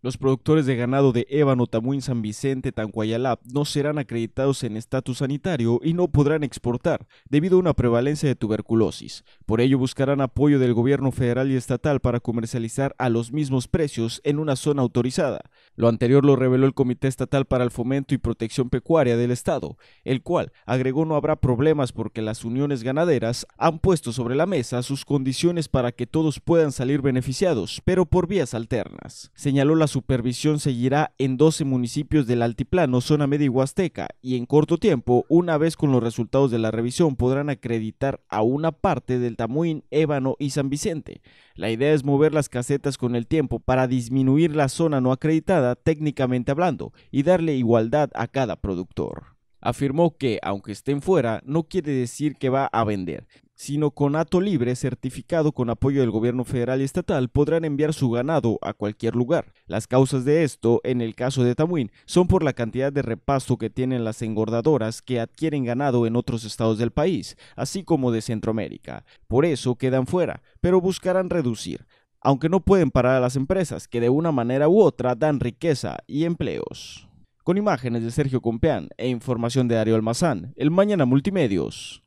Los productores de ganado de Ébano, Tamuín, San Vicente, Tancuayalap no serán acreditados en estatus sanitario y no podrán exportar, debido a una prevalencia de tuberculosis. Por ello buscarán apoyo del gobierno federal y estatal para comercializar a los mismos precios en una zona autorizada. Lo anterior lo reveló el Comité Estatal para el Fomento y Protección Pecuaria del Estado, el cual agregó no habrá problemas porque las uniones ganaderas han puesto sobre la mesa sus condiciones para que todos puedan salir beneficiados, pero por vías alternas. Señaló la supervisión seguirá en 12 municipios del altiplano, zona media y huasteca, y en corto tiempo, una vez con los resultados de la revisión, podrán acreditar a una parte del Tamuín, Ébano y San Vicente. La idea es mover las casetas con el tiempo para disminuir la zona no acreditada técnicamente hablando y darle igualdad a cada productor. Afirmó que, aunque estén fuera, no quiere decir que va a vender, sino con ato libre certificado con apoyo del gobierno federal y estatal podrán enviar su ganado a cualquier lugar. Las causas de esto, en el caso de Tamuín, son por la cantidad de repasto que tienen las engordadoras que adquieren ganado en otros estados del país, así como de Centroamérica. Por eso quedan fuera, pero buscarán reducir aunque no pueden parar a las empresas que de una manera u otra dan riqueza y empleos. Con imágenes de Sergio Compeán e información de Ariel Almazán, el Mañana Multimedios.